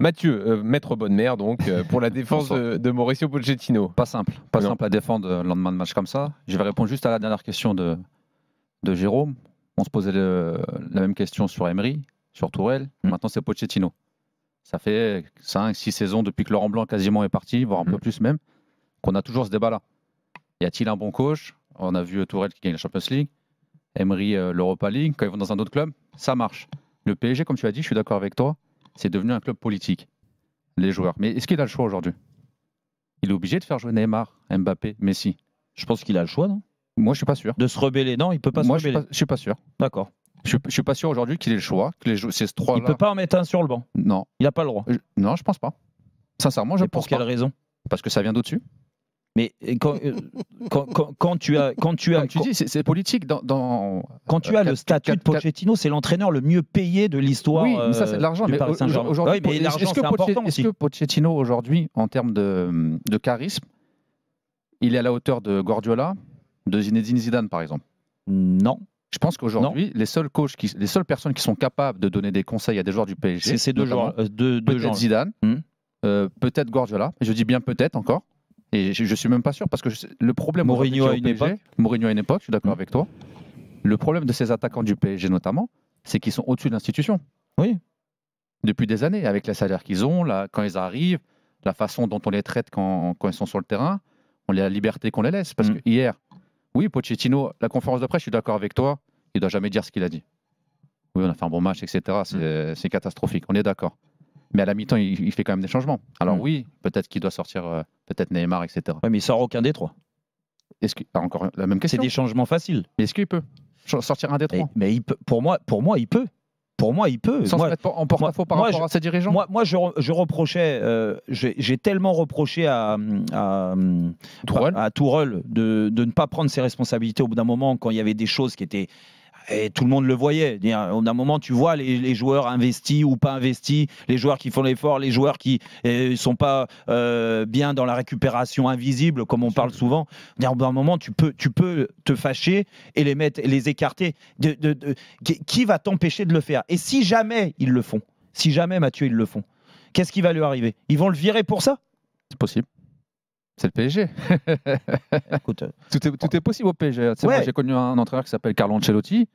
Mathieu, euh, maître bonne mère, donc, euh, pour la défense de, Mauricio Pochettino. Pas simple, pas simple à défendre le lendemain de match comme ça. Je vais répondre juste à la dernière question de, de Jérôme. On se posait la même question sur Emery, sur Tourelle. Hmm. Maintenant, c'est Pochettino. Ça fait 5, 6 saisons depuis que Laurent Blanc quasiment est parti, voire un peu hmm. plus même, qu'on a toujours ce débat-là. Y a-t-il un bon coach On a vu Tourelle qui gagne la Champions League, Emery euh, l'Europa League. Quand ils vont dans un autre club, ça marche. Le PSG, comme tu as dit, je suis d'accord avec toi, c'est devenu un club politique, les joueurs. Mais est-ce qu'il a le choix aujourd'hui Il est obligé de faire jouer Neymar, Mbappé, Messi. Je pense qu'il a le choix, non Moi, je suis pas sûr. De se rebeller Non, il ne peut pas se rebeller. je, ne suis pas sûr. D'accord. Je ne suis pas sûr aujourd'hui qu'il ait le choix, que ces trois Il ne peut pas en mettre un sur le banc. Non. Il n'a pas le droit. non, je pense pas. Sincèrement, je ne pense pour quelle raison Parce que ça vient d'au-dessus. Mais euh, quand, quand, tu as, quand tu as, tu dis, c'est politique. Dans, quand tu as euh, le statut de Pochettino, c'est l'entraîneur le mieux payé de l'histoire. Oui, mais ça c'est de l'argent. Euh, mais aujourd'hui, est-ce que, Pochettino, aujourd'hui, en termes de, de, charisme, il est à la hauteur de Guardiola, de Zinedine Zidane par exemple Non. Je pense qu'aujourd'hui, les seuls coachs, qui, les seules personnes qui sont capables de donner des conseils à des joueurs du PSG, c'est ces deux joueurs, Zidane, hmm. peut-être Guardiola. Je dis bien peut-être encore et je ne suis même pas sûr parce que le problème. Mourinho à une époque. je suis d'accord mmh. avec toi. Le problème de ces attaquants du PSG notamment, c'est qu'ils sont au-dessus de l'institution. Oui. Depuis des années, avec les salaires qu'ils ont, quand ils arrivent, la façon dont on les traite quand, ils sont sur le terrain, on la liberté qu'on les laisse. Parce mmh. que hier, oui, Pochettino, la conférence de presse, je suis d'accord avec toi, il doit jamais dire ce qu'il a dit. Oui, on a fait un bon match, etc. Mmh. C'est catastrophique, on est d'accord. Mais à la mi-temps, il, fait quand même des changements. Alors mm. oui, peut-être qu'il doit sortir euh, peut-être Neymar, etc. Oui, mais il sort aucun des trois. Est-ce que ah, encore la même question C'est des changements faciles. Mais est-ce qu'il peut sortir un des trois Mais, il peut, pour moi, pour moi, il peut. Pour moi, il peut. Sans moi, se mettre en porte-à-faux par rapport à ses dirigeants Moi, moi je, reprochais, euh, j'ai tellement reproché à, à, à, de, ne pas prendre ses responsabilités au bout d'un moment quand il y avait des choses qui étaient et tout le monde le voyait. D'un un moment, tu vois les, joueurs investis ou pas investis, les joueurs qui font l'effort, les joueurs qui ne euh, sont pas euh, bien dans la récupération invisible, comme on parle souvent. d'un moment, tu peux, tu peux te fâcher et les mettre, les écarter. qui va t'empêcher de le faire Et si jamais ils le font, si jamais Mathieu ils le font, qu'est-ce qui va lui arriver Ils vont le virer pour ça C'est possible. C'est le PSG. Euh, tout, est, possible au PSG. Moi, j'ai connu un entraîneur qui s'appelle Carlo Ancelotti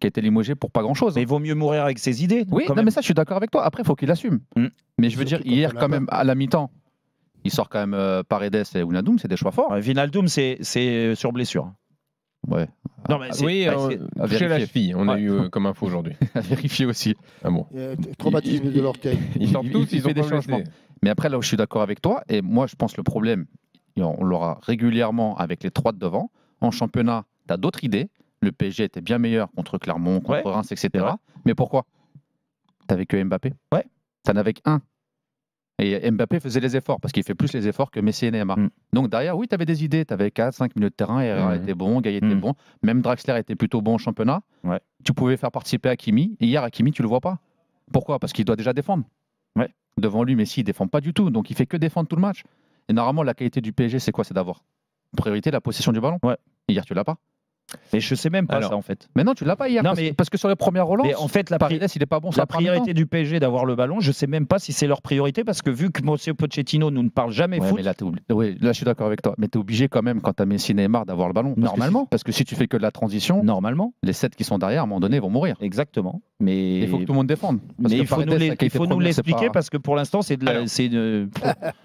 qui a été limogé pour pas grand chose. Mais il vaut mieux mourir avec ses idées. oui, mais ça, je suis d'accord avec toi. Après, faut il faut qu'il assume. Mm. Mais je veux dire, hier, quand même, à la mi-temps, il sort quand même euh, Paredes et Unadum, c'est des choix forts. Vinaldum, c'est euh, sur blessure. Ouais. Non, mais ah, oui, chez la fille, on a eu comme info aujourd'hui. à vérifier aussi. Ah bon. traumatisme de l'orteil. Ils sortent tous, ils ont des changements. Mais après, là où je suis d'accord avec toi, et moi, je pense le problème, on l'aura régulièrement avec les trois de devant. En championnat, tu as d'autres idées. Le PSG était bien meilleur contre Clermont, contre Reims, etc. Mais pourquoi Tu n'avais que Mbappé. Ouais. T'en avais qu'un. Et Mbappé faisait les efforts, parce qu'il fait plus les efforts que Messi et Neymar. Mm. Donc derrière, oui, tu avais des idées. Tu avais 4, 5 minutes de terrain, et mm. était bon, Gaillet était mm. bon. Même Draxler était plutôt bon en championnat. Ouais. Tu pouvais faire participer Hakimi. Hier, Hakimi, tu le vois pas. Pourquoi Parce qu'il doit déjà défendre. Ouais devant lui, Messi, ne défend pas du tout. Donc il fait que défendre tout le match. Et normalement, la qualité du PSG, c'est quoi C'est d'avoir priorité la possession du ballon. Ouais. Hier, tu l'as pas. Mais je sais même pas ça en fait. Mais non, tu l'as pas hier. Non, parce, mais, parce, que sur les premières relances, en fait, la, Paris, il est pas bon. La priorité du PSG d'avoir le ballon, je sais même pas si c'est leur priorité parce que vu que M. Pochettino nous ne parle jamais ouais, foot. Mais là, oui, là, je suis d'accord avec toi. Mais tu es obligé quand même, quand tu as Messi Neymar, d'avoir le ballon. normalement. parce que si tu fais que de la transition, normalement, les 7 qui sont derrière, à un moment donné, vont mourir. Exactement. Mais il faut que tout le monde défende. mais il faut nous l'expliquer parce que pour l'instant, c'est de la.